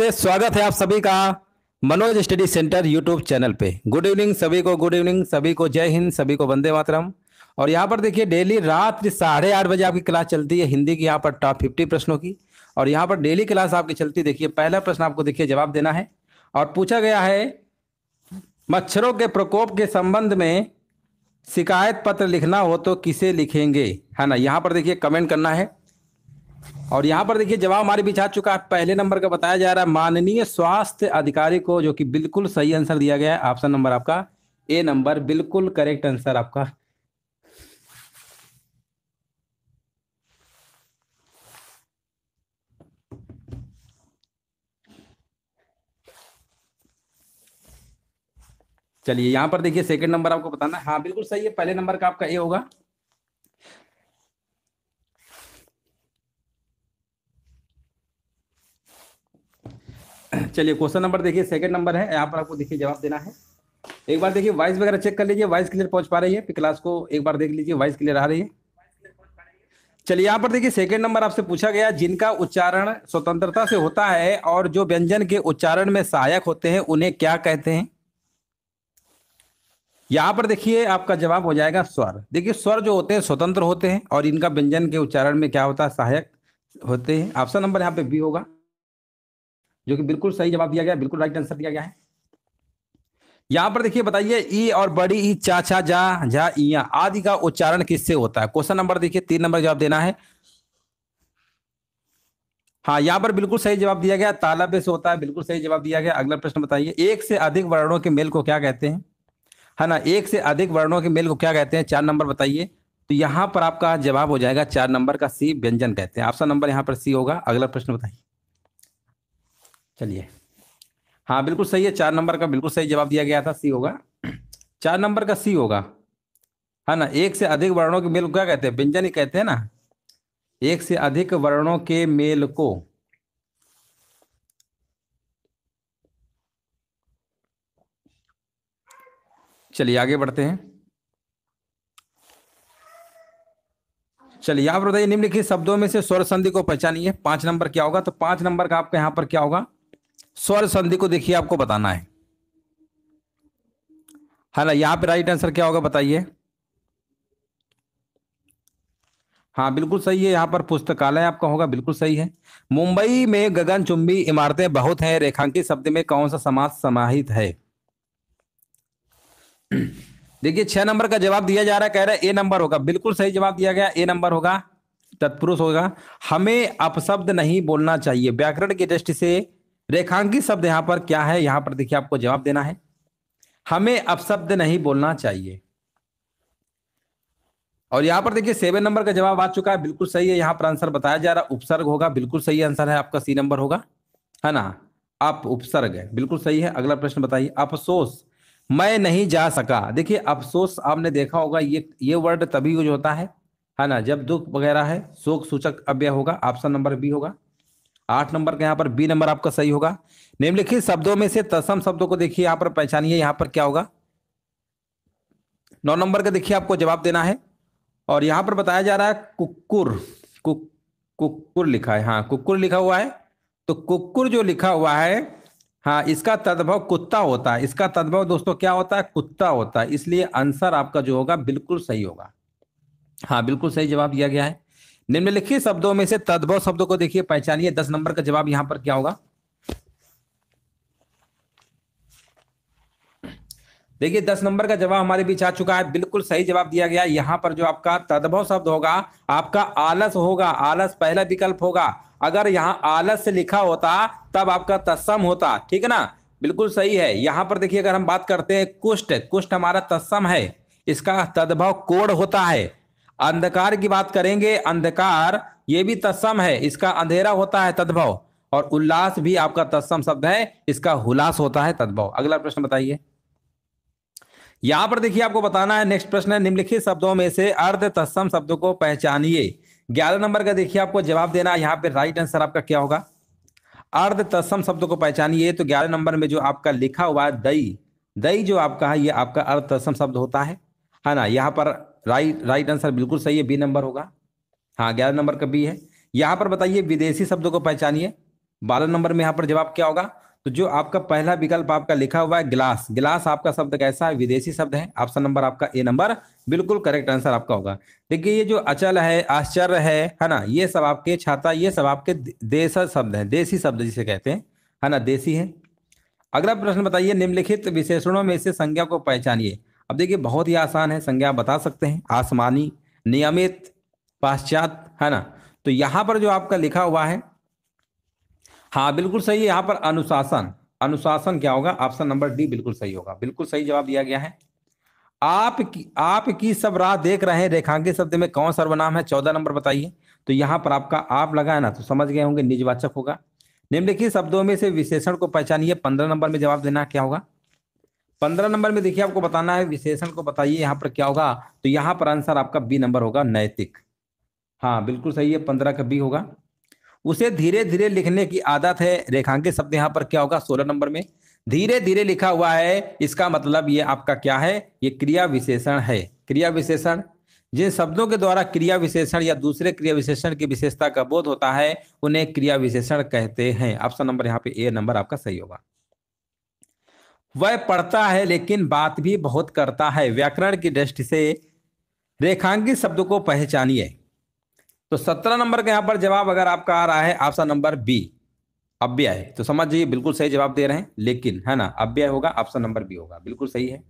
से स्वागत है आप सभी का Manoj study centre YouTube channel पे गुड इवनिंग सभी को गुड इवनिंग सभी को जय हिंद सभी को वंदे मातरम और यहाँ पर देखिए डेली रात साढ़े आठ बजे आपकी क्लास चलती है हिंदी की यहाँ पर टॉप फिफ्टी प्रश्नों की और यहाँ पर डेली क्लास आपकी चलती देखिए पहला प्रश्न आपको देखिए जवाब देना है और पूछा गया है मच्छरों के प्रकोप के संबंध में शिकायत पत्र लिखना हो तो किसे लिखेंगे है ना यहाँ पर देखिए कमेंट करना है और यहाँ पर देखिए जवाब हमारे बीच आ चुका है पहले नंबर का बताया जा रहा है माननीय स्वास्थ्य अधिकारी को जो कि बिल्कुल सही आंसर दिया गया है ऑप्शन नंबर आपका ए नंबर बिल्कुल करेक्ट आंसर आपका चलिए यहां पर देखिए सेकंड नंबर आपको बताना हाँ बिल्कुल सही है पहले नंबर का आपका ए होगा चलिए क्वेश्चन नंबर देखिए सेकंड नंबर है यहाँ पर आपको देखिए जवाब देना है एक बार देखिए वॉइस वगैरह चेक कर लीजिए वॉइस क्लियर पहुंच पा रही है क्लास को एक बार देख लीजिए वॉइस क्लियर आ रही है चलिए यहाँ पर देखिए सेकंड नंबर आपसे पूछा गया जिनका उच्चारण स्वतंत्रता से होता है और जो व्यंजन के उच्चारण में सहायक होते हैं उन्हें क्या कहते हैं यहाँ पर देखिए आपका जवाब हो जाएगा स्वर देखिए स्वर जो होते हैं स्वतंत्र होते हैं और इनका व्यंजन के उच्चारण में क्या होता है सहायक होते हैं ऑप्शन नंबर यहाँ पे बी होगा जो कि बिल्कुल सही जवाब दिया गया बिल्कुल राइट आंसर दिया गया है यहां पर देखिए बताइए ई और बड़ी ई चा चा जा झा इया आदि का उच्चारण किससे होता है क्वेश्चन नंबर देखिए तीन नंबर जवाब देना है हाँ यहां पर बिल्कुल सही जवाब दिया गया तालाब से होता है बिल्कुल सही जवाब दिया गया अगला प्रश्न बताइए एक से अधिक वर्णों के मेल को क्या कहते हैं है हाँ ना एक से अधिक वर्णों के मेल को क्या कहते हैं चार नंबर बताइए तो यहां पर आपका जवाब हो जाएगा चार नंबर का सी व्यंजन कहते हैं आपका नंबर यहाँ पर सी होगा अगला प्रश्न बताइए चलिए हाँ बिल्कुल सही है चार नंबर का बिल्कुल सही जवाब दिया गया था सी होगा चार नंबर का सी होगा है ना एक से अधिक वर्णों के मेल को क्या कहते हैं व्यंजन ही कहते हैं ना एक से अधिक वर्णों के मेल को चलिए आगे बढ़ते हैं चलिए आप बताइए निम्नलिखित शब्दों में से स्वर संधि को पहचानिए पांच नंबर क्या होगा तो पांच नंबर का आपका यहां पर क्या होगा स्वर संधि को देखिए आपको बताना है है ना यहां पे राइट आंसर क्या होगा बताइए हाँ बिल्कुल सही है यहाँ पर पुस्तकालय आपका होगा बिल्कुल सही है मुंबई में गगन चुंबी इमारतें बहुत हैं रेखांकित शब्द में कौन सा समाज समाहित है देखिए छह नंबर का जवाब दिया जा रहा है कह रहा है ए नंबर होगा बिल्कुल सही जवाब दिया गया ए नंबर होगा तत्पुरुष होगा हमें अपशब्द नहीं बोलना चाहिए व्याकरण की दृष्टि से रेखांकित शब्द यहां पर क्या है यहां पर देखिए आपको जवाब देना है हमें अपशब्द नहीं बोलना चाहिए और यहां पर देखिए सेवन नंबर का जवाब आ चुका है बिल्कुल सही है यहां पर आंसर बताया जा रहा है उपसर्ग होगा बिल्कुल सही आंसर है आपका सी नंबर होगा है ना आप उपसर्ग है बिल्कुल सही है अगला प्रश्न बताइए अफसोस मैं नहीं जा सका देखिए अफसोस आपने देखा होगा ये ये वर्ड तभी यूज होता है है ना जब दुख वगैरह है शोक सूचक अव्यय होगा ऑप्शन नंबर बी होगा आठ नंबर का यहाँ पर बी नंबर आपका सही होगा निम्नलिखित शब्दों में से तसम शब्दों को देखिए यहाँ पर पहचानिए यहाँ पर क्या होगा नौ नंबर का देखिए आपको जवाब देना है और यहाँ पर बताया जा रहा है कुकुर कुकुर लिखा है हाँ कुकुर लिखा हुआ है तो कुकुर जो लिखा हुआ है हाँ इसका तद्भव कुत्ता होता है इसका तद्भव दोस्तों क्या होता है कुत्ता होता है इसलिए आंसर आपका जो होगा बिल्कुल सही होगा हाँ बिल्कुल सही जवाब दिया गया है निम्नलिखित शब्दों में से तद्भव शब्दों को देखिए पहचानिए दस नंबर का जवाब यहां पर क्या होगा देखिए दस नंबर का जवाब हमारे बीच आ चुका है बिल्कुल सही जवाब दिया गया यहां पर जो आपका तद्भव शब्द होगा आपका आलस होगा आलस पहला विकल्प होगा अगर यहां आलस से लिखा होता तब आपका तत्सम होता ठीक है ना बिल्कुल सही है यहां पर देखिए अगर हम बात करते हैं कुष्ठ कुष्ठ हमारा तत्सम है इसका तद्भव कोड होता है अंधकार की बात करेंगे अंधकार ये भी तत्सम है इसका अंधेरा होता है तद्भव और उल्लास भी आपका तत्सम शब्द है इसका हुलास होता है तद्भव अगला प्रश्न बताइए यहां पर देखिए आपको बताना है नेक्स्ट प्रश्न है निम्नलिखित शब्दों में से अर्ध तत्सम शब्द को पहचानिए ग्यारह नंबर का देखिए आपको जवाब देना है यहां पर राइट आंसर आपका क्या होगा अर्ध तत्सम शब्द को पहचानिए तो ग्यारह नंबर में जो आपका लिखा हुआ है दई दई जो आपका है ये आपका अर्ध तत्सम शब्द होता है है ना यहाँ पर राइट राइट आंसर बिल्कुल सही है बी नंबर होगा हाँ ग्यारह नंबर का बी है यहाँ पर बताइए विदेशी शब्दों को पहचानिए बारह नंबर में यहाँ पर जवाब क्या होगा तो जो आपका पहला विकल्प आपका लिखा हुआ है ग्लास ग्लास आपका शब्द कैसा है विदेशी शब्द है ऑप्शन नंबर आपका ए नंबर बिल्कुल करेक्ट आंसर आपका होगा देखिए ये जो अचल है आश्चर्य है है ना ये सब आपके छाता ये सब आपके देश शब्द है देसी शब्द जिसे कहते हैं है ना देसी है अगला प्रश्न बताइए निम्नलिखित विशेषणों में से संज्ञा को पहचानिए अब देखिए बहुत ही आसान है संज्ञा बता सकते हैं आसमानी नियमित पाश्चात है ना तो यहां पर जो आपका लिखा हुआ है हाँ बिल्कुल सही है यहां पर अनुशासन अनुशासन क्या होगा ऑप्शन नंबर डी बिल्कुल सही होगा बिल्कुल सही जवाब दिया गया है आपकी आपकी सब राह देख रहे हैं रेखांकित शब्द में कौन सर्वनाम है चौदह नंबर बताइए तो यहां पर आपका आप लगा है ना तो समझ गए होंगे निजवाचक होगा निम्नलिखित शब्दों में से विशेषण को पहचानिए पंद्रह नंबर में जवाब देना क्या होगा पंद्रह नंबर में देखिए आपको बताना है विशेषण को बताइए यहाँ पर क्या होगा तो यहाँ पर आंसर आपका बी नंबर होगा नैतिक हाँ बिल्कुल सही है पंद्रह का बी होगा उसे धीरे धीरे लिखने की आदत है रेखांकित शब्द यहाँ पर क्या होगा सोलह नंबर में धीरे धीरे लिखा हुआ है इसका मतलब ये आपका क्या है ये क्रिया विशेषण है क्रिया विशेषण जिन शब्दों के द्वारा क्रिया विशेषण या दूसरे क्रिया विशेषण की विशेषता का बोध होता है उन्हें क्रिया विशेषण कहते हैं ऑप्शन नंबर यहाँ पे ए नंबर आपका सही होगा वह पढ़ता है लेकिन बात भी बहुत करता है व्याकरण की दृष्टि से रेखांकित शब्द को पहचानिए तो सत्रह नंबर का यहां पर जवाब अगर आपका आ रहा है ऑप्शन नंबर बी अव्यय तो समझिए बिल्कुल सही जवाब दे रहे हैं लेकिन है ना अव्यय होगा ऑप्शन नंबर बी होगा बिल्कुल सही है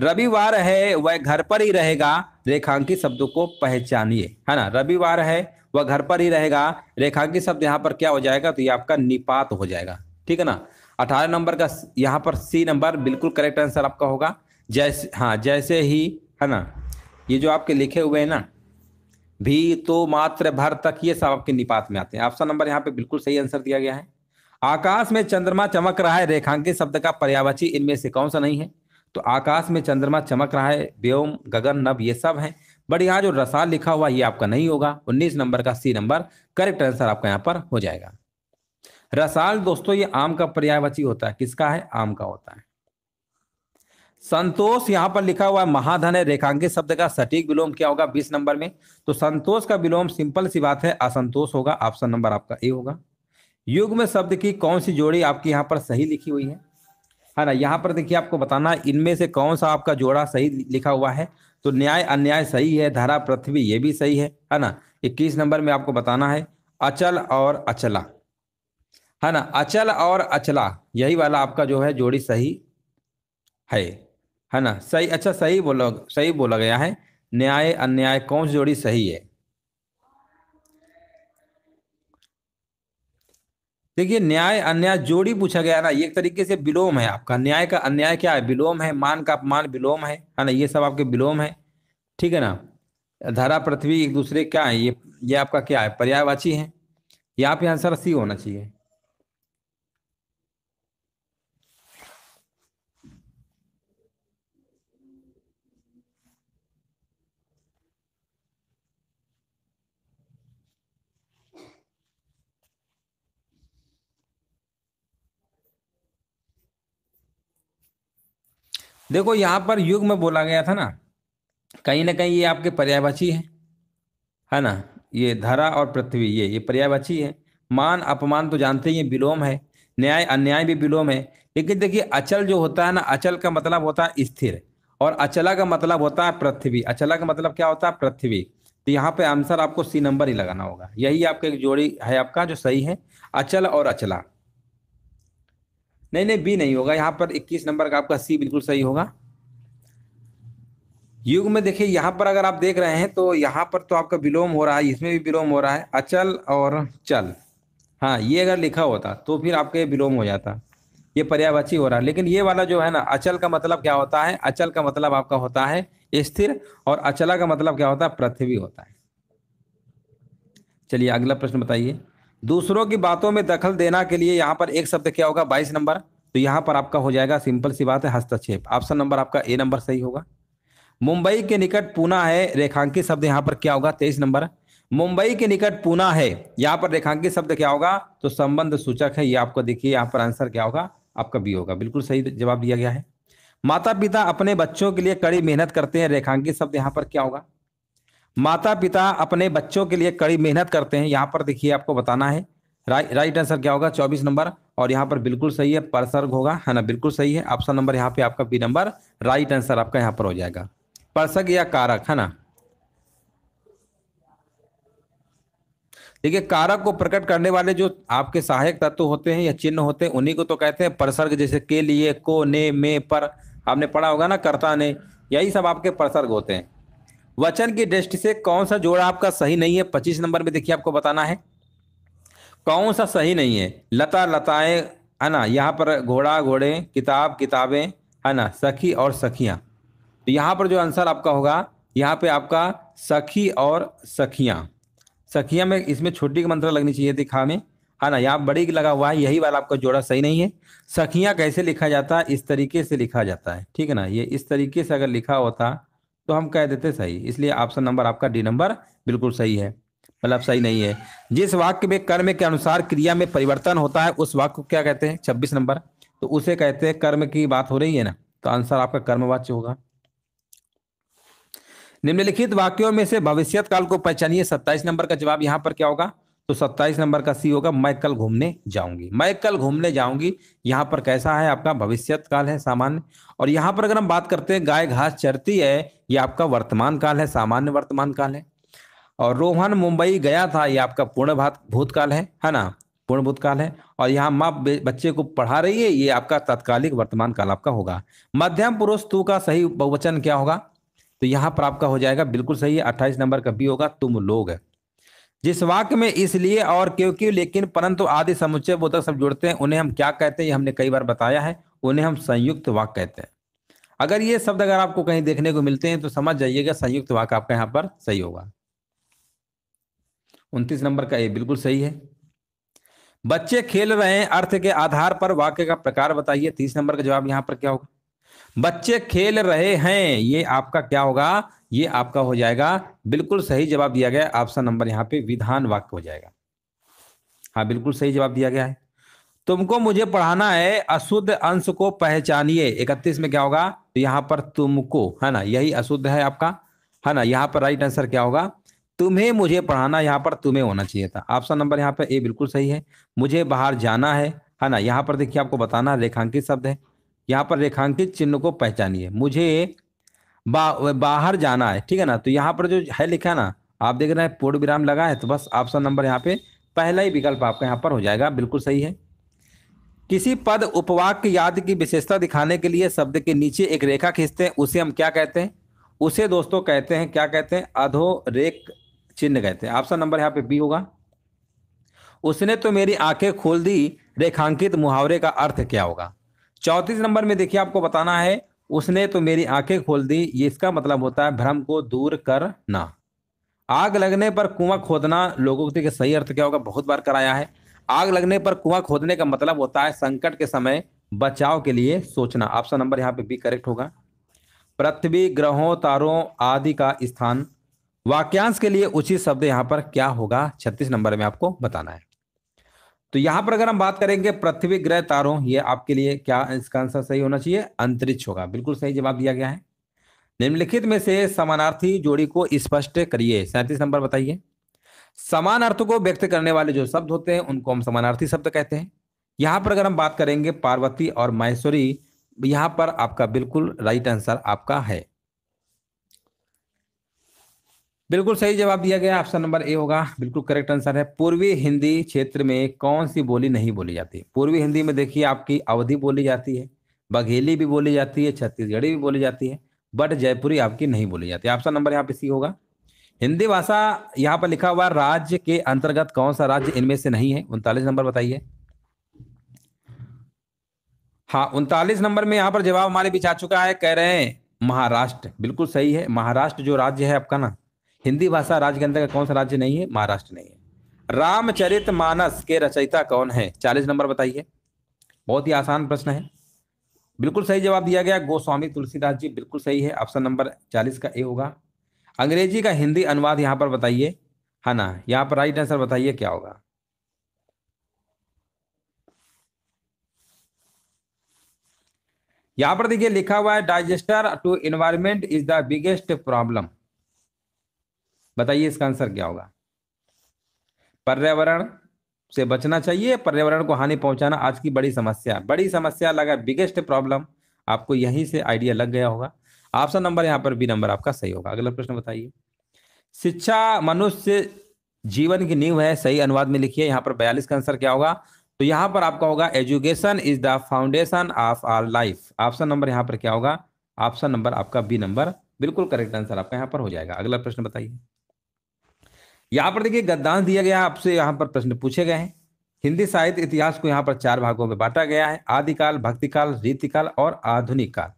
रविवार है वह घर पर ही रहेगा रेखांकित शब्द को पहचानिए है ना रविवार है वह घर पर ही रहेगा रेखांकित शब्द यहाँ पर क्या हो जाएगा तो ये आपका निपात हो जाएगा ठीक है ना अठारह नंबर का यहाँ पर सी नंबर बिल्कुल करेक्ट आंसर आपका होगा जैसे हाँ जैसे ही है ना ये जो आपके लिखे हुए हैं ना भी तो मात्र भर तक ये सब आपके निपात में आते हैं ऑप्शन नंबर यहाँ पे बिल्कुल सही आंसर दिया गया है आकाश में चंद्रमा चमक रहा है रेखांकित शब्द का पर्यावाची इनमें से कौन सा नहीं है तो आकाश में चंद्रमा चमक रहा है व्योम गगन नभ ये सब है बट यहाँ जो रसाल लिखा हुआ ये आपका नहीं होगा उन्नीस नंबर का सी नंबर करेक्ट आंसर आपका यहाँ पर हो जाएगा रसाल दोस्तों ये आम का पर्यायवाची होता है किसका है आम का होता है संतोष यहां पर लिखा हुआ है महाधन है रेखांकित शब्द का सटीक विलोम क्या होगा बीस नंबर में तो संतोष का विलोम सिंपल सी बात है असंतोष होगा ऑप्शन नंबर आपका ए होगा युग में शब्द की कौन सी जोड़ी आपकी यहाँ पर सही लिखी हुई है है ना यहाँ पर देखिए आपको बताना है इनमें से कौन सा आपका जोड़ा सही लिखा हुआ है तो न्याय अन्याय सही है धारा पृथ्वी ये भी सही है है ना इक्कीस नंबर में आपको बताना है अचल और अचला है ना अचल और अचला यही वाला आपका जो है जोड़ी सही है है ना सही अच्छा सही बोला सही बोला गया है न्याय अन्याय कौन सी जोड़ी सही है देखिए न्याय अन्याय जोड़ी पूछा गया ना एक तरीके से विलोम है आपका न्याय का अन्याय क्या है विलोम है मान का अपमान विलोम है है ना ये सब आपके विलोम है ठीक है ना धारा पृथ्वी एक दूसरे क्या है ये ये आपका क्या है पर्यायवाची है यहाँ पे आंसर सी होना चाहिए देखो यहाँ पर युग में बोला गया था ना कहीं ना कहीं ये आपके पर्यायवाची है है ना ये धरा और पृथ्वी ये ये पर्यायवाची है मान अपमान तो जानते ही विलोम है न्याय अन्याय भी विलोम है लेकिन देखिए अचल जो होता है ना अचल का मतलब होता है स्थिर और अचला का मतलब होता है पृथ्वी अचला का मतलब क्या होता है पृथ्वी तो यहाँ पे आंसर आपको सी नंबर ही लगाना होगा यही आपका एक जोड़ी है आपका जो सही है अचल और अचला नहीं नहीं बी नहीं होगा यहाँ पर 21 नंबर का आपका सी बिल्कुल सही होगा युग में देखिए यहाँ पर अगर आप देख रहे हैं तो यहाँ पर तो आपका विलोम हो रहा है इसमें भी विलोम हो रहा है अचल और चल हाँ ये अगर लिखा होता तो फिर आपके विलोम हो जाता ये पर्यावची हो रहा है लेकिन ये वाला जो है ना अचल का मतलब क्या होता है अचल का मतलब आपका होता है स्थिर और अचला का मतलब क्या होता है पृथ्वी होता है चलिए अगला प्रश्न बताइए दूसरों की बातों में दखल देना के लिए यहाँ पर एक शब्द क्या होगा बाईस नंबर तो यहाँ पर आपका हो जाएगा सिंपल सी बात है हस्तक्षेप ऑप्शन नंबर आपका ए नंबर सही होगा मुंबई के निकट पूना है रेखांकित शब्द यहाँ पर क्या होगा तेईस नंबर मुंबई के निकट पूना है यहाँ पर रेखांकित शब्द क्या होगा तो संबंध सूचक है ये आपको देखिए यहाँ पर आंसर क्या होगा आपका बी होगा बिल्कुल सही जवाब दिया गया है माता पिता अपने बच्चों के लिए कड़ी मेहनत करते हैं रेखांकित शब्द यहाँ पर क्या होगा माता पिता अपने बच्चों के लिए कड़ी मेहनत करते हैं यहाँ पर देखिए आपको बताना है राइट राइट आंसर क्या होगा चौबीस नंबर और यहाँ पर बिल्कुल सही है परसर्ग होगा है ना बिल्कुल सही है ऑप्शन नंबर यहाँ पे आपका बी नंबर राइट आंसर आपका यहाँ पर हो जाएगा परसर्ग या कारक है ना देखिए कारक को प्रकट करने वाले जो आपके सहायक तत्व होते हैं या चिन्ह होते हैं उन्हीं को तो कहते हैं परसर्ग जैसे के लिए को ने में पर आपने पढ़ा होगा ना कर्ता ने यही सब आपके परसर्ग होते हैं वचन की दृष्टि से कौन सा जोड़ा आपका सही नहीं है पच्चीस नंबर में देखिए आपको बताना है कौन सा सही नहीं है लता लताएं है ना यहाँ पर घोड़ा घोड़े किताब किताबें है ना सखी और सखियाँ तो यहाँ पर जो आंसर आपका होगा यहाँ पे आपका सखी और सखियाँ सखियाँ में इसमें छोटी की मंत्र लगनी चाहिए दिखा में है ना यहाँ बड़ी लगा हुआ है यही वाला आपका जोड़ा सही नहीं है सखियाँ कैसे लिखा जाता है इस तरीके से लिखा जाता है ठीक है ना ये इस तरीके से अगर लिखा होता तो हम कह देते सही इसलिए ऑप्शन नंबर आपका डी नंबर बिल्कुल सही है मतलब सही नहीं है जिस वाक्य में कर्म के अनुसार क्रिया में परिवर्तन होता है उस वाक्य को क्या कहते हैं छब्बीस नंबर तो उसे कहते हैं कर्म की बात हो रही है ना तो आंसर आपका कर्मवाच्य होगा निम्नलिखित वाक्यों में से भविष्य काल को पहचानिए सत्ताईस नंबर का जवाब यहाँ पर क्या होगा तो सत्ताईस नंबर का सी होगा मैं कल घूमने जाऊंगी मैं कल घूमने जाऊंगी यहाँ पर कैसा है आपका भविष्यत काल है सामान्य और यहाँ पर अगर हम बात करते हैं गाय घास चरती है ये आपका वर्तमान काल है सामान्य वर्तमान काल है और रोहन मुंबई गया था ये आपका पूर्ण भात भूतकाल है है ना पूर्ण भूतकाल है और यहाँ माँ बच्चे को पढ़ा रही है ये आपका तात्कालिक वर्तमान काल आपका होगा मध्यम पुरुष तू का सही बहुवचन क्या होगा तो यहाँ पर आपका हो जाएगा बिल्कुल सही है अट्ठाईस नंबर का भी होगा तुम लोग जिस वाक्य में इसलिए और क्योंकि लेकिन परंतु आदि समुच्चय बोधक तो सब जुड़ते हैं उन्हें हम क्या कहते हैं ये हमने कई बार बताया है उन्हें हम संयुक्त वाक्य कहते हैं अगर ये शब्द अगर आपको कहीं देखने को मिलते हैं तो समझ जाइएगा संयुक्त वाक्य आपका यहां पर सही होगा उनतीस नंबर का ये बिल्कुल सही है बच्चे खेल रहे हैं अर्थ के आधार पर वाक्य का प्रकार बताइए तीस नंबर का जवाब यहां पर क्या होगा बच्चे खेल रहे हैं ये आपका क्या होगा ये आपका हो जाएगा बिल्कुल सही जवाब दिया गया ऑप्शन नंबर यहाँ पे विधान वाक्य हो जाएगा हाँ बिल्कुल सही जवाब दिया गया है तुमको मुझे पढ़ाना है अशुद्ध अंश को पहचानिए इकतीस में क्या होगा तो यहाँ पर तुमको है ना यही अशुद्ध है आपका है ना यहाँ पर राइट आंसर क्या होगा तुम्हें मुझे पढ़ाना यहाँ पर तुम्हें होना चाहिए था ऑप्शन नंबर यहाँ पर ए बिल्कुल सही है मुझे बाहर जाना है है ना यहाँ पर देखिए आपको बताना रेखांकित शब्द है यहाँ पर रेखांकित चिन्ह को पहचानिए मुझे बा, बाहर जाना है ठीक है ना तो यहाँ पर जो है लिखा ना आप देख रहे हैं पूर्ण विराम लगा है तो बस ऑप्शन नंबर यहाँ पे पहला ही विकल्प आपका यहाँ पर हो जाएगा बिल्कुल सही है किसी पद उपवाक याद की विशेषता दिखाने के लिए शब्द के नीचे एक रेखा खींचते हैं उसे हम क्या कहते हैं उसे दोस्तों कहते हैं क्या कहते हैं अधोरेख चिन्ह कहते हैं ऑप्शन नंबर यहाँ पे बी होगा उसने तो मेरी आंखें खोल दी रेखांकित मुहावरे का अर्थ क्या होगा चौतीस नंबर में देखिए आपको बताना है उसने तो मेरी आंखें खोल दी ये इसका मतलब होता है भ्रम को दूर करना आग लगने पर कुआं खोदना लोगों के सही अर्थ क्या होगा बहुत बार कराया है आग लगने पर कुआं खोदने का मतलब होता है संकट के समय बचाव के लिए सोचना ऑप्शन नंबर यहाँ पे भी करेक्ट होगा पृथ्वी ग्रहों तारों आदि का स्थान वाक्यांश के लिए उचित शब्द यहाँ पर क्या होगा छत्तीस नंबर में आपको बताना है तो यहाँ पर अगर हम बात करेंगे पृथ्वी ग्रह तारों ये आपके लिए क्या इसका आंसर सही होना चाहिए अंतरिक्ष होगा बिल्कुल सही जवाब दिया गया है निम्नलिखित में से समानार्थी जोड़ी को स्पष्ट करिए सैंतीस नंबर बताइए समान अर्थ को व्यक्त करने वाले जो शब्द होते हैं उनको हम समानार्थी शब्द कहते हैं यहां पर अगर हम बात करेंगे पार्वती और माहेश्वरी यहां पर आपका बिल्कुल राइट आंसर आपका है बिल्कुल सही जवाब दिया गया ऑप्शन नंबर ए होगा बिल्कुल करेक्ट आंसर है पूर्वी हिंदी क्षेत्र में कौन सी बोली नहीं बोली जाती पूर्वी हिंदी में देखिए आपकी अवधि बोली जाती है बघेली भी बोली जाती है छत्तीसगढ़ी भी बोली जाती है बट जयपुरी आपकी नहीं बोली जाती ऑप्शन नंबर यहाँ पे सी होगा हिंदी भाषा यहाँ पर लिखा हुआ राज्य के अंतर्गत कौन सा राज्य इनमें से नहीं है उनतालीस नंबर बताइए हाँ उनतालीस नंबर में यहाँ पर जवाब हमारे बीच आ चुका है कह रहे हैं महाराष्ट्र बिल्कुल सही है महाराष्ट्र जो राज्य है आपका ना हिंदी भाषा राज्य के अंतर्गत कौन सा राज्य नहीं है महाराष्ट्र नहीं है रामचरित मानस के रचयिता कौन है चालीस नंबर बताइए बहुत ही आसान प्रश्न है बिल्कुल सही जवाब दिया गया गोस्वामी तुलसीदास जी बिल्कुल सही है ऑप्शन नंबर चालीस का ए होगा अंग्रेजी का हिंदी अनुवाद यहां पर बताइए है हाँ ना यहां पर राइट आंसर बताइए क्या होगा यहां पर देखिए लिखा हुआ है disaster to environment is the biggest problem बताइए इसका आंसर क्या होगा पर्यावरण से बचना चाहिए पर्यावरण को हानि पहुंचाना आज की बड़ी समस्या बड़ी समस्या लगा बिगेस्ट प्रॉब्लम आपको यहीं से आइडिया लग गया होगा ऑप्शन नंबर यहाँ पर बी नंबर आपका सही होगा अगला प्रश्न बताइए शिक्षा मनुष्य जीवन की नींव है सही अनुवाद में लिखिए यहाँ पर बयालीस का आंसर क्या होगा तो यहाँ पर आपका होगा education is the foundation of our life option number यहाँ पर क्या होगा ऑप्शन नंबर आपका बी नंबर बिल्कुल करेक्ट आंसर आपका यहाँ पर हो जाएगा अगला प्रश्न बताइए यहाँ पर देखिए गद्दांश दिया गया आपसे यहाँ पर प्रश्न पूछे गए हैं हिंदी साहित्य इतिहास को यहाँ पर चार भागों में बांटा गया है आदिकाल भक्तिकाल रीतिकाल और आधुनिक काल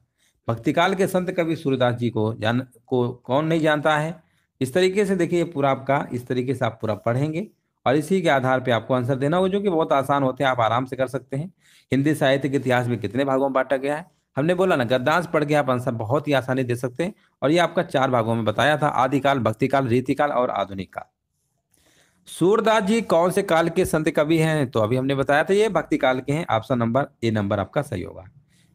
भक्तिकाल के संत कवि सूर्यदास जी को जान को कौन नहीं जानता है इस तरीके से देखिए पूरा आपका इस तरीके से आप पूरा पढ़ेंगे और इसी के आधार पे आपको आंसर देना होगा जो कि बहुत आसान होते हैं आप आराम से कर सकते हैं हिंदी साहित्य के इतिहास में कितने भागों में बांटा गया है हमने बोला ना गद्दांश पढ़ के आप आंसर बहुत ही आसानी दे सकते हैं और ये आपका चार भागों में बताया था आदिकाल भक्तिकाल रीतिकाल और आधुनिक काल सूरदास जी कौन से काल के संत कवि हैं तो अभी हमने बताया था ये भक्तिकाल के हैं ऑप्शन नंबर ए नंबर आपका सही होगा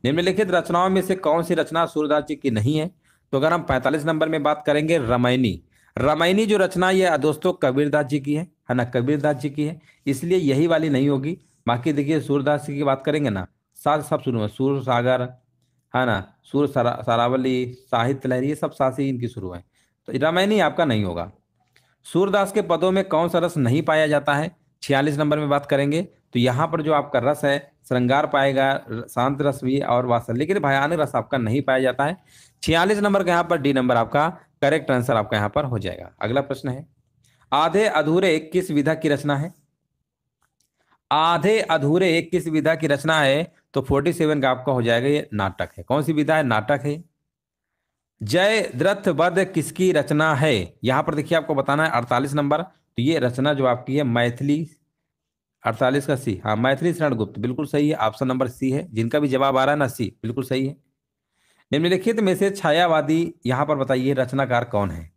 निम्नलिखित रचनाओं में से कौन सी रचना सूर्यदास जी की नहीं है तो अगर हम 45 नंबर में बात करेंगे रमैनी रमैनी जो रचना ये दोस्तों कबीरदास जी की है है ना कबीरदास जी की है इसलिए यही वाली नहीं होगी बाकी देखिए सूर्यदास जी की बात करेंगे ना सात सब शुरू है सूर्य सागर है ना सूर्य सरा, सरावली साहित्य लहरी ये सब सासी इनकी शुरू है तो रामायणी आपका नहीं होगा सूर्यदास के पदों में कौन सा रस नहीं पाया जाता है छियालीस नंबर में बात करेंगे तो यहाँ पर जो आपका रस है श्रृंगार पाएगा शांत रस भी और वासन लेकिन भयानक रस आपका नहीं पाया जाता है छियालीस नंबर का यहाँ पर डी नंबर आपका करेक्ट आंसर आपका यहाँ पर हो जाएगा अगला प्रश्न है आधे अधूरे किस विधा की रचना है आधे अधूरे किस विधा की रचना है तो फोर्टी सेवन का आपका हो जाएगा ये नाटक है कौन सी विधा है नाटक है जय द्रथ वध किसकी रचना है यहां पर देखिए आपको बताना है अड़तालीस नंबर तो ये रचना जो आपकी है मैथिली अड़तालीस का सी हाँ मैथिली शरण गुप्त बिल्कुल सही है ऑप्शन नंबर सी है जिनका भी जवाब आ रहा है ना सी बिल्कुल सही है निम्नलिखित में से छायावादी यहाँ पर बताइए रचनाकार कौन है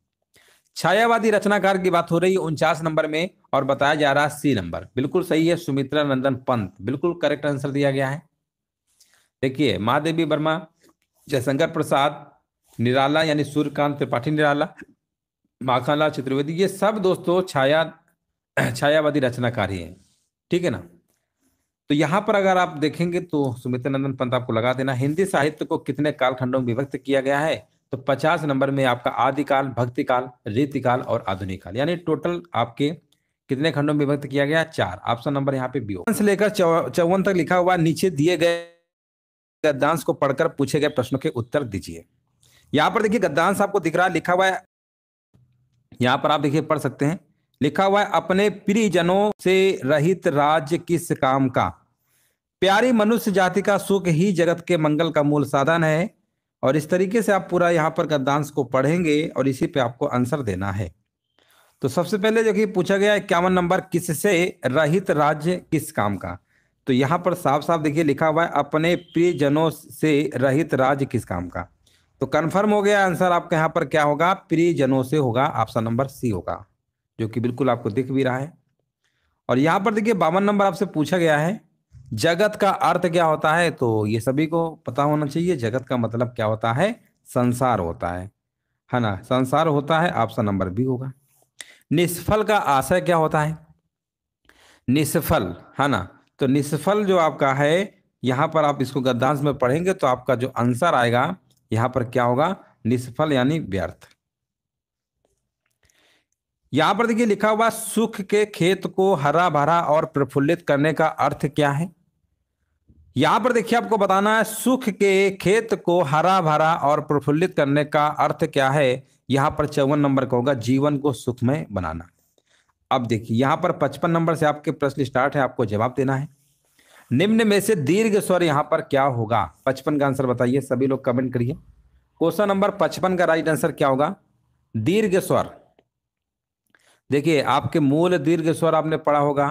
छायावादी रचनाकार की बात हो रही है उनचास नंबर में और बताया जा रहा है सी नंबर बिल्कुल सही है सुमित्रा नंदन पंत बिल्कुल करेक्ट आंसर दिया गया है देखिए महादेवी वर्मा जयशंकर प्रसाद निराला यानी सूर्यकांत त्रिपाठी निराला माखनलाल चतुर्वेदी ये सब दोस्तों छाया छायावादी रचनाकार ही है ठीक है ना तो यहाँ पर अगर आप देखेंगे तो सुमित्र नंदन पंत आपको लगा देना हिंदी साहित्य को कितने कालखंडों में विभक्त किया गया है तो पचास नंबर में आपका आदिकाल भक्तिकाल रीतिकाल और आधुनिक काल यानी टोटल आपके कितने खंडों में विभक्त किया गया चार ऑप्शन नंबर यहाँ पे बी से लेकर चौवन तक लिखा हुआ नीचे दिए गए गद्दांश को पढ़कर पूछे गए प्रश्नों के उत्तर दीजिए यहाँ पर देखिए गद्दांश आपको दिख रहा है लिखा हुआ है यहाँ पर आप देखिए पढ़ सकते हैं लिखा हुआ है अपने प्रियजनों से रहित राज्य किस काम का प्यारी मनुष्य जाति का सुख ही जगत के मंगल का मूल साधन है और इस तरीके से आप पूरा यहाँ पर गद्दांश को पढ़ेंगे और इसी पे आपको आंसर देना है तो सबसे पहले जो कि पूछा गया इक्यावन नंबर किससे रहित राज्य किस काम का तो यहाँ पर साफ साफ देखिए लिखा हुआ है अपने प्रियजनों से रहित राज्य किस काम का तो कन्फर्म हो गया आंसर आपके यहाँ पर क्या होगा प्रियजनों से होगा ऑप्शन नंबर सी होगा जो कि बिल्कुल आपको दिख भी रहा है और यहाँ पर देखिए बावन नंबर आपसे पूछा गया है जगत का अर्थ क्या होता है तो ये सभी को पता होना चाहिए जगत का मतलब क्या होता है संसार होता है है ना संसार होता है आपसा नंबर भी होगा निष्फल का आशय क्या होता है निष्फल है ना तो निष्फल जो आपका है यहाँ पर आप इसको गद्दांश में पढ़ेंगे तो आपका जो आंसर आएगा यहाँ पर क्या होगा निष्फल यानी व्यर्थ यहां पर देखिए लिखा हुआ सुख के खेत को हरा भरा और प्रफुल्लित करने का अर्थ क्या है यहां पर देखिए आपको बताना है सुख के खेत को हरा भरा और प्रफुल्लित करने का अर्थ क्या है यहां पर चौवन नंबर का होगा जीवन को सुखमय बनाना अब देखिए यहां पर पचपन नंबर से आपके प्रश्न स्टार्ट है आपको जवाब देना है निम्न में से दीर्घ स्वर यहां पर क्या होगा पचपन का आंसर बताइए सभी लोग कमेंट करिए क्वेश्चन नंबर पचपन का राइट आंसर क्या होगा दीर्घ स्वर देखिए आपके मूल दीर्घ स्वर आपने पढ़ा होगा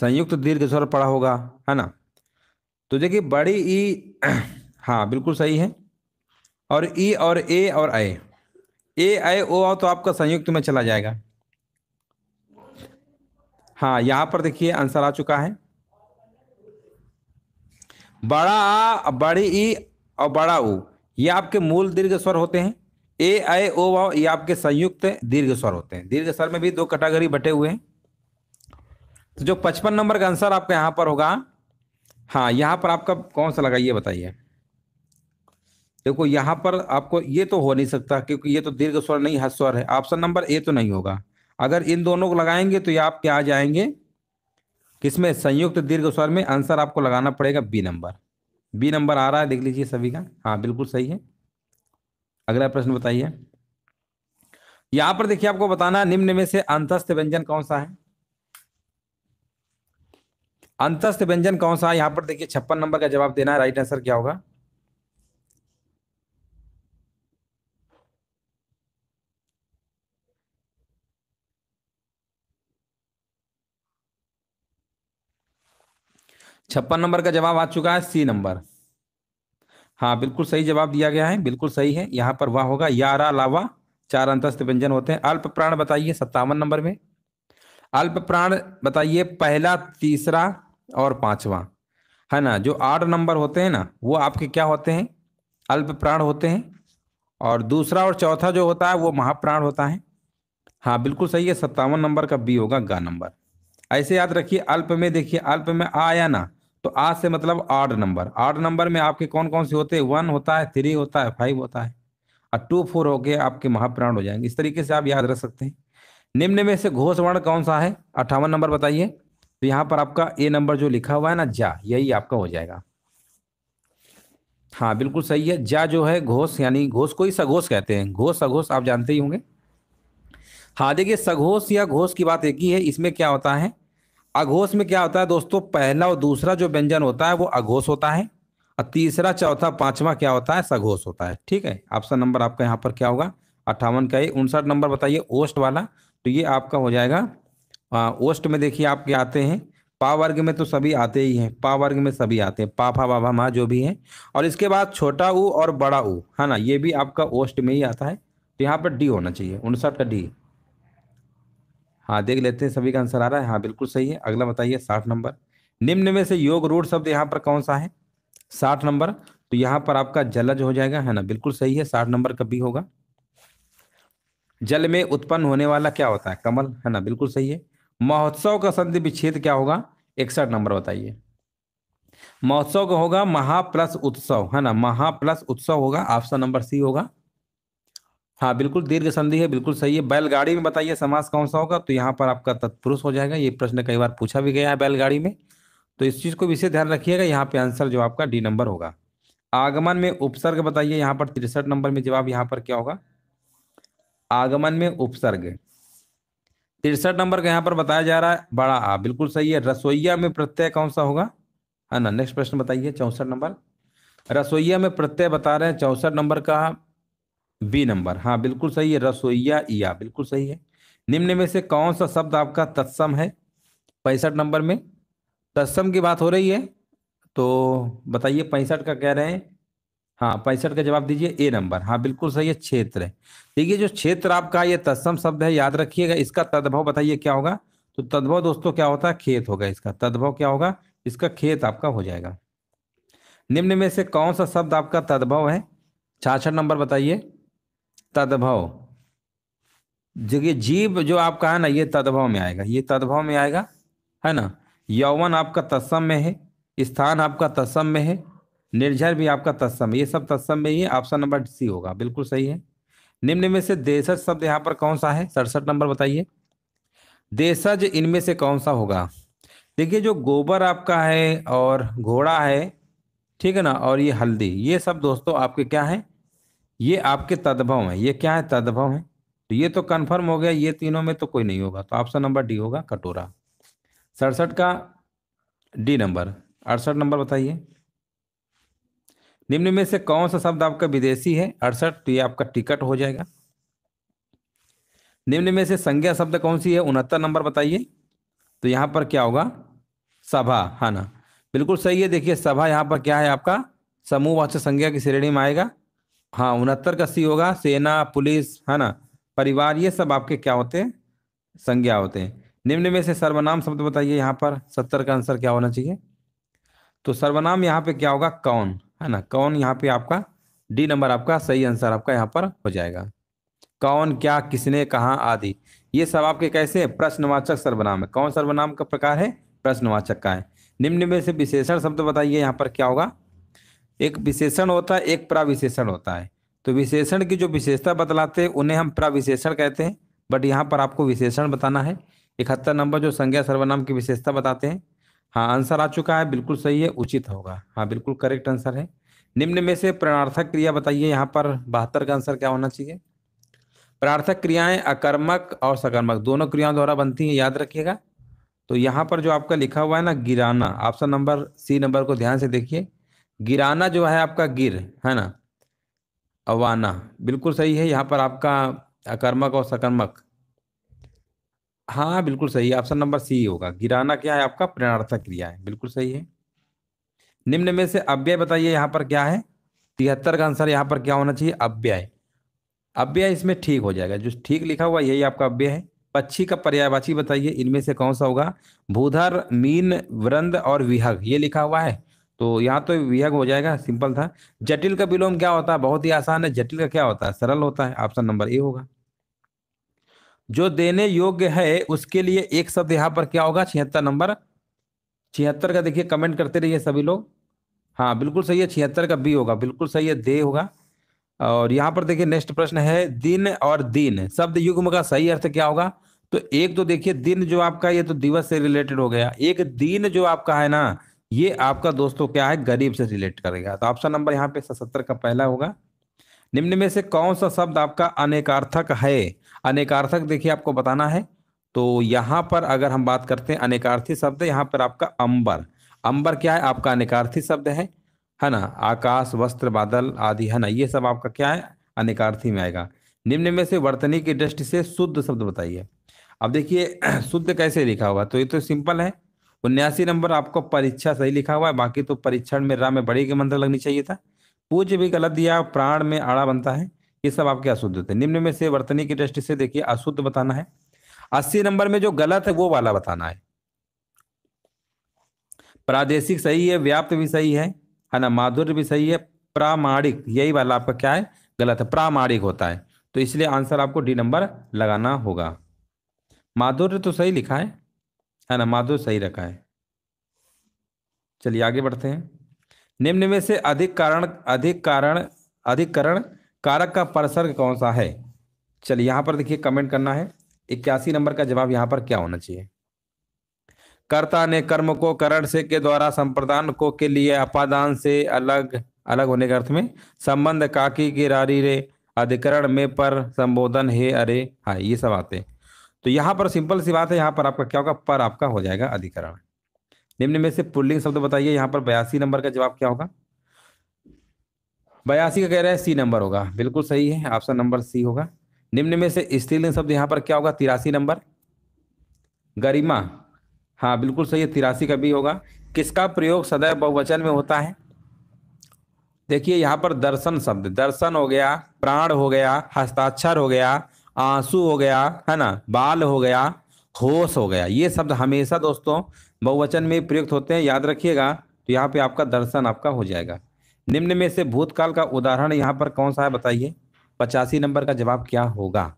संयुक्त दीर्घ स्वर पढ़ा होगा है ना तो देखिए बड़ी ई हाँ बिल्कुल सही है और ई और ए और ए ए आई ओ तो आपका संयुक्त में चला जाएगा हाँ यहां पर देखिए आंसर आ चुका है बड़ा आ बड़ी ई और बड़ा ऊ ये आपके मूल दीर्घ स्वर होते हैं ए आई ओ वाओ ये आपके संयुक्त दीर्घ स्वर होते हैं दीर्घ स्वर में भी दो कैटेगरी बटे हुए हैं तो जो पचपन नंबर का आंसर आपका यहां पर होगा हाँ यहां पर आपका कौन सा लगा ये बताइए देखो यहां पर आपको ये तो हो नहीं सकता क्योंकि ये तो दीर्घ स्वर नहीं हस स्वर है ऑप्शन नंबर ए तो नहीं होगा अगर इन दोनों को लगाएंगे तो ये आपके आ जाएंगे किसमें संयुक्त दीर्घ स्वर में आंसर आपको लगाना पड़ेगा बी नंबर बी नंबर आ रहा है देख लीजिए सभी का हाँ बिल्कुल सही है अगला प्रश्न बताइए यहां पर देखिए आपको बताना निम्न में से अंतस्थ व्यंजन कौन सा है अंतस्थ व्यंजन कौन सा है यहां पर देखिए छप्पन नंबर का जवाब देना है राइट आंसर क्या होगा छप्पन नंबर का जवाब आ चुका है सी नंबर हाँ बिल्कुल सही जवाब दिया गया है बिल्कुल सही है यहाँ पर वह होगा यारा लावा चार अंतस्थ व्यंजन होते हैं अल्प प्राण बताइए सत्तावन नंबर में अल्प प्राण बताइए पहला तीसरा और पांचवा है ना जो आठ नंबर होते हैं ना वो आपके क्या होते हैं अल्प प्राण होते हैं और दूसरा और चौथा जो होता है वो महाप्राण होता है हाँ बिल्कुल सही है सत्तावन नंबर का बी होगा गा नंबर ऐसे याद रखिए अल्प में देखिए अल्प में आ या ना तो आ से मतलब आर्ड नंबर आर्ड नंबर में आपके कौन कौन से होते हैं वन होता है थ्री होता है फाइव होता है और टू फोर हो आपके महाप्राण हो जाएंगे इस तरीके से आप याद रख सकते हैं निम्न में से घोष वर्ण कौन सा है अट्ठावन नंबर बताइए तो यहाँ पर आपका ए नंबर जो लिखा हुआ है ना जा यही आपका हो जाएगा हाँ बिल्कुल सही है जा जो है घोष यानी घोष को ही सघोष कहते हैं घोष सघोष आप जानते ही होंगे हाँ देखिए सघोष या घोष की बात एक ही है इसमें क्या होता है अघोष में क्या होता है दोस्तों पहला और दूसरा जो व्यंजन होता है वो अघोष होता है और तीसरा चौथा पांचवा क्या होता है सघोष होता है ठीक है ऑप्शन नंबर आपका यहाँ पर क्या होगा अट्ठावन का ये उनसठ नंबर बताइए ओस्ट वाला तो ये आपका हो जाएगा आ, ओस्ट में देखिए आपके आते हैं पा वर्ग में तो सभी आते ही हैं पा वर्ग में सभी आते हैं पाफा बाबा माँ जो भी है और इसके बाद छोटा ऊ और बड़ा ऊ है ना ये भी आपका ओस्ट में ही आता है तो यहाँ पर डी होना चाहिए उनसठ का डी हाँ देख लेते हैं सभी का आंसर आ रहा है हाँ बिल्कुल सही है अगला बताइए साठ नंबर निम्न में से योग रूढ़ शब्द यहाँ पर कौन सा है साठ नंबर तो यहाँ पर आपका जलज हो जाएगा है ना बिल्कुल सही है साठ नंबर का होगा जल में उत्पन्न होने वाला क्या होता है कमल है ना बिल्कुल सही है महोत्सव का संधि विच्छेद क्या होगा इकसठ नंबर बताइए महोत्सव का होगा महा प्लस उत्सव है ना महा प्लस उत्सव होगा ऑप्शन नंबर सी होगा हाँ बिल्कुल दीर्घ संधि है बिल्कुल सही है बैलगाड़ी में बताइए समास कौन सा होगा तो यहाँ पर आपका तत्पुरुष हो जाएगा ये प्रश्न कई बार पूछा भी गया है बैलगाड़ी में तो इस चीज़ को विशेष ध्यान रखिएगा यहाँ पे आंसर जो आपका डी नंबर होगा आगमन में उपसर्ग बताइए यहाँ पर तिरसठ नंबर में जवाब यहाँ पर क्या होगा आगमन में उपसर्ग तिरसठ नंबर का यहाँ पर बताया जा रहा है बड़ा आ हाँ, बिल्कुल सही है रसोईया में प्रत्यय कौन सा होगा है हाँ ना नेक्स्ट प्रश्न बताइए चौंसठ नंबर रसोईया में प्रत्यय बता रहे हैं चौंसठ नंबर का बी नंबर हाँ बिल्कुल सही है रसोईया या बिल्कुल सही है निम्न में से कौन सा शब्द आपका तत्सम है पैंसठ नंबर में तत्सम की बात हो रही है तो बताइए पैंसठ का कह रहे हैं हाँ पैंसठ का जवाब दीजिए ए नंबर हाँ बिल्कुल सही है क्षेत्र है देखिए जो क्षेत्र आपका ये तत्सम शब्द है याद रखिएगा इसका तद्भव बताइए क्या होगा तो तद्भव दोस्तों क्या होता है खेत होगा इसका तद्भव क्या होगा इसका खेत आपका हो जाएगा निम्न में से कौन सा शब्द आपका तद्भव है छाछठ नंबर बताइए तदभव जो ये जीव जो आप कहा ना ये तदभव में आएगा ये तदभव में आएगा है ना यौवन आपका तत्सम में है स्थान आपका तत्सम में है निर्जर भी आपका तत्सम ये सब तत्सम में ही ऑप्शन नंबर सी होगा बिल्कुल सही है निम्न में से देशज शब्द यहाँ पर कौन सा है सड़सठ नंबर बताइए देशज इनमें से कौन सा होगा देखिए जो गोबर आपका है और घोड़ा है ठीक है ना और ये हल्दी ये सब दोस्तों आपके क्या हैं ये आपके तद्भव है ये क्या है तद्भव है तो ये तो कन्फर्म हो गया ये तीनों में तो कोई नहीं होगा तो ऑप्शन नंबर डी होगा कटोरा सड़सठ का डी नंबर अड़सठ नंबर बताइए निम्न में से कौन सा शब्द आपका विदेशी है अड़सठ तो ये आपका टिकट हो जाएगा निम्न में से संज्ञा शब्द कौन सी है उनहत्तर नंबर बताइए तो यहाँ पर क्या होगा सभा है ना बिल्कुल सही है देखिए सभा यहाँ पर क्या है आपका समूह समूहवाचक संज्ञा की श्रेणी में आएगा हाँ उनहत्तर का सी होगा सेना पुलिस है ना परिवार ये सब आपके क्या होते हैं संज्ञा होते हैं निम्न में से सर्वनाम शब्द बताइए यहाँ पर सत्तर का आंसर क्या होना चाहिए तो सर्वनाम यहाँ पे क्या होगा कौन है ना कौन यहाँ पे आपका डी नंबर आपका सही आंसर आपका यहाँ पर हो जाएगा कौन क्या किसने कहा आदि ये सब आपके कैसे प्रश्नवाचक सर्वनाम है कौन सर्वनाम का प्रकार है प्रश्नवाचक का है निम्न में से विशेषण शब्द बताइए यहाँ पर क्या होगा एक विशेषण होता है एक प्राविशेषण होता है तो विशेषण की जो विशेषता बतलाते हैं उन्हें हम प्राविशेषण कहते हैं बट यहाँ पर आपको विशेषण बताना है इकहत्तर नंबर जो संज्ञा सर्वनाम की विशेषता बताते हैं हाँ आंसर आ चुका है बिल्कुल सही है उचित होगा हाँ बिल्कुल करेक्ट आंसर है निम्न में से प्रणार्थक क्रिया बताइए यहाँ पर बहत्तर का आंसर क्या होना चाहिए प्रार्थक क्रियाएं अकर्मक और सकर्मक दोनों क्रियाओं द्वारा बनती हैं याद रखिएगा तो यहाँ पर जो आपका लिखा हुआ है ना गिराना ऑप्शन नंबर सी नंबर को ध्यान से देखिए गिराना जो है आपका गिर है ना अवाना बिल्कुल सही है यहाँ पर आपका अकर्मक और सकर्मक हाँ बिल्कुल सही है ऑप्शन नंबर सी होगा गिराना क्या है आपका प्रेरणार्थक क्रिया है बिल्कुल सही है निम्न में से अव्यय बताइए यहाँ पर क्या है तिहत्तर का आंसर यहाँ पर क्या होना चाहिए अव्यय अव्यय इसमें ठीक हो जाएगा जो ठीक लिखा हुआ यही आपका अव्यय है पक्षी का पर्यायवाची बताइए इनमें से कौन सा होगा भूधर मीन वृंद और विहग ये लिखा हुआ है तो यहाँ तो विहग हो जाएगा सिंपल था जटिल का विलोम क्या होता है बहुत ही आसान है जटिल का क्या होता है सरल होता है ऑप्शन नंबर ए होगा जो देने योग्य है उसके लिए एक शब्द यहाँ पर क्या होगा छिहत्तर नंबर छिहत्तर का देखिए कमेंट करते रहिए सभी लोग हाँ बिल्कुल सही है छिहत्तर का बी होगा बिल्कुल सही है दे होगा और यहाँ पर देखिए नेक्स्ट प्रश्न है दिन और दिन शब्द युग्म का सही अर्थ क्या होगा तो एक तो देखिए दिन जो आपका ये तो दिवस से रिलेटेड हो गया एक दिन जो आपका है ना ये आपका दोस्तों क्या है गरीब से रिलेट करेगा तो ऑप्शन नंबर यहाँ पे सतर का पहला होगा निम्न में से कौन सा शब्द आपका अनेकार्थक है अनेकार्थक देखिए आपको बताना है तो यहाँ पर अगर हम बात करते हैं अनेकार्थी शब्द यहाँ पर आपका अंबर अंबर क्या है आपका अनेकार्थी शब्द है है ना आकाश वस्त्र बादल आदि है ना ये सब आपका क्या है अनेकार्थी में आएगा निम्न में से वर्तनी की दृष्टि से शुद्ध शब्द बताइए अब देखिए शुद्ध कैसे लिखा होगा तो ये तो सिंपल है उन्यासी नंबर आपको परीक्षा सही लिखा हुआ है बाकी तो परीक्षण में रा में बड़ी के मंत्र लगनी चाहिए था पूज भी गलत दिया प्राण में आड़ा बनता है ये सब आपके अशुद्ध होते हैं निम्न में से वर्तनी की दृष्टि से देखिए अशुद्ध बताना है अस्सी नंबर में जो गलत है वो वाला बताना है प्रादेशिक सही है व्याप्त भी सही है है ना माधुर्य भी सही है प्रामाणिक यही वाला आपका क्या है गलत है प्रामाणिक होता है तो इसलिए आंसर आपको डी नंबर लगाना होगा माधुर्य तो सही लिखा है है ना माधुर सही रखा है चलिए आगे बढ़ते हैं निम्न में से अधिक कारण अधिक कारण अधिकरण कारक का परसर्ग कौन सा है चलिए यहाँ पर देखिए कमेंट करना है इक्यासी नंबर का जवाब यहाँ पर क्या होना चाहिए कर्ता ने कर्म को करण से के द्वारा संप्रदान को के लिए अपादान से अलग अलग होने के अर्थ में संबंध काकी रारी रे अधिकरण में पर संबोधन हे अरे हाँ ये सब आते हैं तो यहाँ पर सिंपल सी बात है यहाँ पर आपका क्या होगा पर आपका हो जाएगा अधिकरण निम्न में से पुल्लिंग शब्द बताइए यहाँ पर बयासी नंबर का जवाब क्या होगा बयासी का कह रहा है सी नंबर होगा बिल्कुल सही है ऑप्शन नंबर सी होगा निम्न में से स्त्रीलिंग शब्द यहाँ पर क्या होगा तिरासी नंबर गरिमा हाँ बिल्कुल सही है तिरासी का भी होगा किसका प्रयोग सदैव बहुवचन में होता है देखिए यहाँ पर दर्शन शब्द दर्शन हो गया प्राण हो गया हस्ताक्षर हो गया आंसू हो गया है ना बाल हो गया होश हो गया ये शब्द हमेशा दोस्तों बहुवचन में प्रयुक्त होते हैं याद रखिएगा तो यहाँ पे आपका दर्शन आपका हो जाएगा निम्न में से भूतकाल का उदाहरण यहाँ पर कौन सा है बताइए पचासी नंबर का जवाब क्या होगा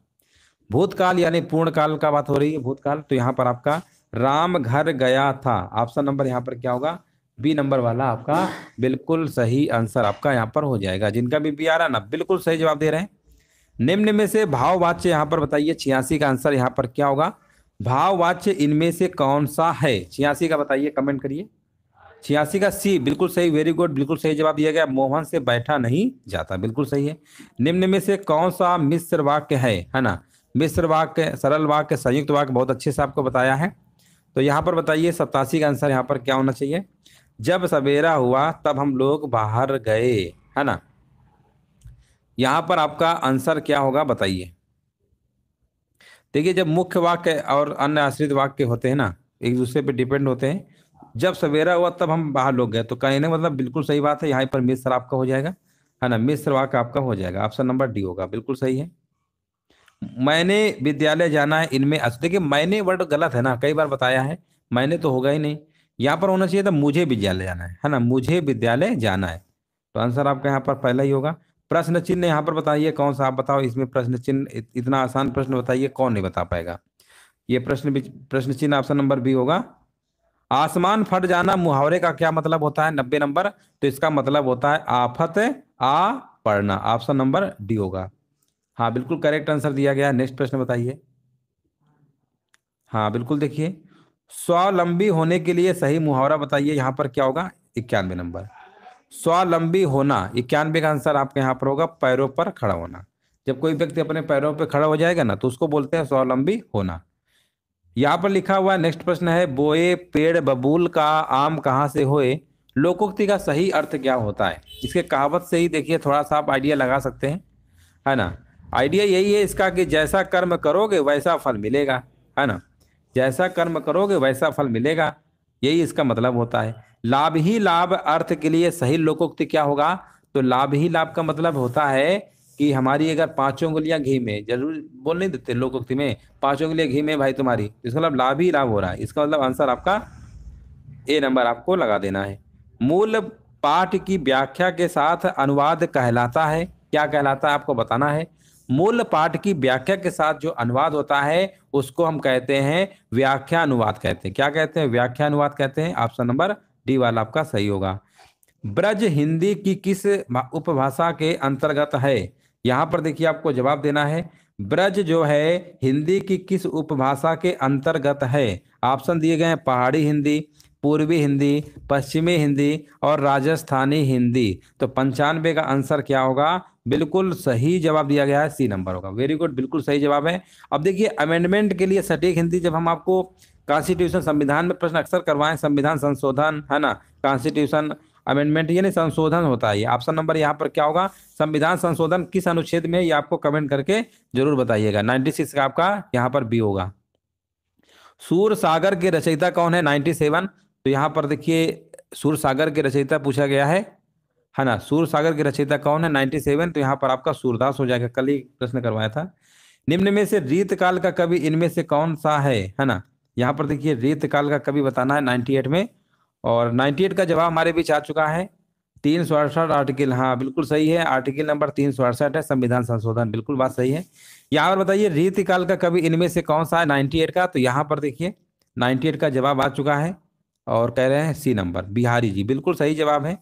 भूतकाल यानी पूर्ण काल का बात हो रही है भूतकाल तो यहाँ पर आपका राम घर गया था ऑप्शन नंबर यहाँ पर क्या होगा बी नंबर वाला आपका बिल्कुल सही आंसर आपका यहाँ पर हो जाएगा जिनका भी बी आ रहा ना बिल्कुल सही जवाब दे रहे हैं निम्न में से भाववाच्य यहाँ पर बताइए छियासी का आंसर यहाँ पर क्या होगा भाववाच्य इनमें से कौन सा है छियासी का बताइए कमेंट करिए छियासी का सी बिल्कुल सही वेरी गुड बिल्कुल सही जवाब दिया गया मोहन से बैठा नहीं जाता बिल्कुल सही है निम्न में से कौन सा मिश्र वाक्य है है ना मिश्र वाक्य सरल वाक्य संयुक्त वाक्य बहुत अच्छे से आपको बताया है तो यहाँ पर बताइए सतासी का आंसर यहाँ पर क्या होना चाहिए जब सवेरा हुआ तब हम लोग बाहर गए है ना यहां पर आपका आंसर क्या होगा बताइए देखिए जब मुख्य वाक्य और अन्य आश्रित वाक्य होते हैं ना एक दूसरे पे डिपेंड होते हैं जब सवेरा हुआ तब हम बाहर लोग गए तो कहने मतलब बिल्कुल सही बात है यहाँ पर मिस्र आपका हो जाएगा है ना मिस्र वाक्य आपका हो जाएगा ऑप्शन नंबर डी होगा बिल्कुल सही है मैंने विद्यालय जाना है इनमें देखिए मैंने वर्ड गलत है ना कई बार बताया है मैंने तो होगा ही नहीं यहाँ पर होना चाहिए था मुझे विद्यालय जाना है है ना मुझे विद्यालय जाना है तो आंसर आपका यहाँ पर पहला ही होगा प्रश्न चिन्ह यहाँ पर बताइए कौन सा आप बताओ इसमें प्रश्न चिन्ह इतना आसान प्रश्न बताइए कौन नहीं बता पाएगा ये प्रश्न प्रश्न चिन्ह ऑप्शन नंबर बी होगा आसमान फट जाना मुहावरे का क्या मतलब होता है नब्बे नंबर तो इसका मतलब होता है आफत आ पढ़ना ऑप्शन नंबर डी होगा हाँ बिल्कुल करेक्ट आंसर दिया गया नेक्स्ट प्रश्न बताइए हाँ बिल्कुल देखिए स्वावलंबी होने के लिए सही मुहावरा बताइए यहाँ पर क्या होगा इक्यानवे नंबर स्वालंबी होना इक्यानवे का आंसर आपके यहाँ पर होगा पैरों पर खड़ा होना जब कोई व्यक्ति अपने पैरों पर खड़ा हो जाएगा ना तो उसको बोलते हैं स्वालंबी होना यहाँ पर लिखा हुआ नेक्स्ट प्रश्न है बोए पेड़ बबूल का आम कहाँ से होए लोकोक्ति का सही अर्थ क्या होता है इसके कहावत से ही देखिए थोड़ा सा आप आइडिया लगा सकते हैं है ना आइडिया यही है इसका कि जैसा कर्म करोगे वैसा फल मिलेगा है ना जैसा कर्म करोगे वैसा फल मिलेगा यही इसका मतलब होता है लाभ ही लाभ अर्थ के लिए सही लोकोक्ति क्या होगा तो लाभ ही लाभ का मतलब होता है कि हमारी अगर पांचों उंगलियां घी में जरूर बोल नहीं देते लोकोक्ति में पांचों उंगलियां घी में भाई तुम्हारी इसका मतलब लाभ ही लाभ हो रहा है इसका मतलब आंसर आपका ए नंबर आपको लगा देना है मूल पाठ की व्याख्या के साथ अनुवाद कहलाता है क्या कहलाता है आपको बताना है मूल पाठ की व्याख्या के साथ जो अनुवाद होता है उसको हम कहते हैं व्याख्या अनुवाद कहते हैं क्या कहते हैं व्याख्या अनुवाद कहते हैं ऑप्शन नंबर डी वाला आपका सही होगा ब्रज हिंदी की किस उपभाषा के अंतर्गत है यहाँ पर देखिए आपको जवाब देना है ब्रज जो है हिंदी की किस उपभाषा के अंतर्गत है ऑप्शन दिए गए हैं पहाड़ी हिंदी पूर्वी हिंदी पश्चिमी हिंदी और राजस्थानी हिंदी तो पंचानवे का आंसर क्या होगा बिल्कुल सही जवाब दिया गया है सी नंबर होगा वेरी गुड बिल्कुल सही जवाब है अब देखिए अमेंडमेंट के लिए सटीक हिंदी जब हम आपको कॉन्स्टिट्यूशन संविधान में प्रश्न अक्सर करवाएं संविधान संशोधन है ना कॉन्स्टिट्यूशन अमेंडमेंट यानी संशोधन होता है ऑप्शन नंबर यहाँ पर क्या होगा संविधान संशोधन किस अनुच्छेद में ये आपको कमेंट करके जरूर बताइएगा 96 का आपका यहाँ पर बी होगा सूर सागर के रचयिता कौन है 97 तो यहाँ पर देखिए सूर सागर के रचयिता पूछा गया है है ना सूर सागर के रचयिता कौन है सेवन तो यहाँ पर आपका सूरदास हो जाएगा कल ही प्रश्न करवाया था निम्न में से रीतकाल का कवि इनमें से कौन सा है है ना यहाँ पर देखिए रेत काल का कभी बताना है नाइन्टी एट में और नाइन्टी एट का जवाब हमारे बीच आ चुका है तीन सौ अड़सठ आर्टिकल हाँ बिल्कुल सही है आर्टिकल नंबर तीन सौ अड़सठ है संविधान संशोधन बिल्कुल बात सही है यहाँ पर बताइए रेत काल का कभी इनमें से कौन सा है नाइन्टी एट का तो यहाँ पर देखिए नाइन्टी एट का जवाब आ चुका है और कह रहे हैं सी नंबर बिहारी जी बिल्कुल सही जवाब है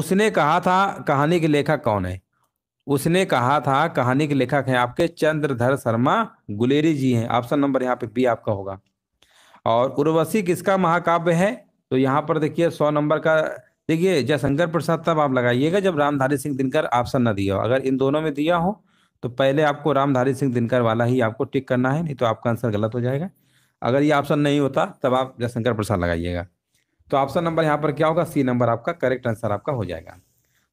उसने कहा था कहानी के लेखक कौन है उसने कहा था कहानी के लेखक हैं आपके चंद्रधर शर्मा गुलेरी जी हैं ऑप्शन नंबर यहाँ पे बी आपका होगा और उर्वशी किसका महाकाव्य है तो यहाँ पर देखिए सौ नंबर का देखिए जयशंकर प्रसाद तब आप लगाइएगा जब रामधारी सिंह दिनकर ऑप्शन न दिया हो अगर इन दोनों में दिया हो तो पहले आपको रामधारी सिंह दिनकर वाला ही आपको टिक करना है नहीं तो आपका आंसर गलत हो जाएगा अगर ये ऑप्शन नहीं होता तब आप जयशंकर प्रसाद लगाइएगा तो ऑप्शन नंबर यहाँ पर क्या होगा सी नंबर आपका करेक्ट आंसर आपका हो जाएगा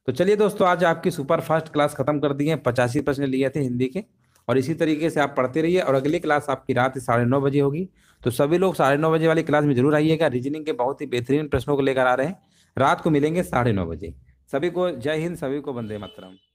तो चलिए दोस्तों आज आपकी सुपर फास्ट क्लास खत्म कर दी है पचासी प्रश्न लिए थे हिंदी के और इसी तरीके से आप पढ़ते रहिए और अगली क्लास आपकी रात साढ़े नौ बजे होगी तो सभी लोग साढ़े नौ बजे वाली क्लास में जरूर आइएगा रीजनिंग के बहुत ही बेहतरीन प्रश्नों को लेकर आ रहे हैं रात को मिलेंगे साढ़े नौ बजे सभी को जय हिंद सभी को वंदे मातरम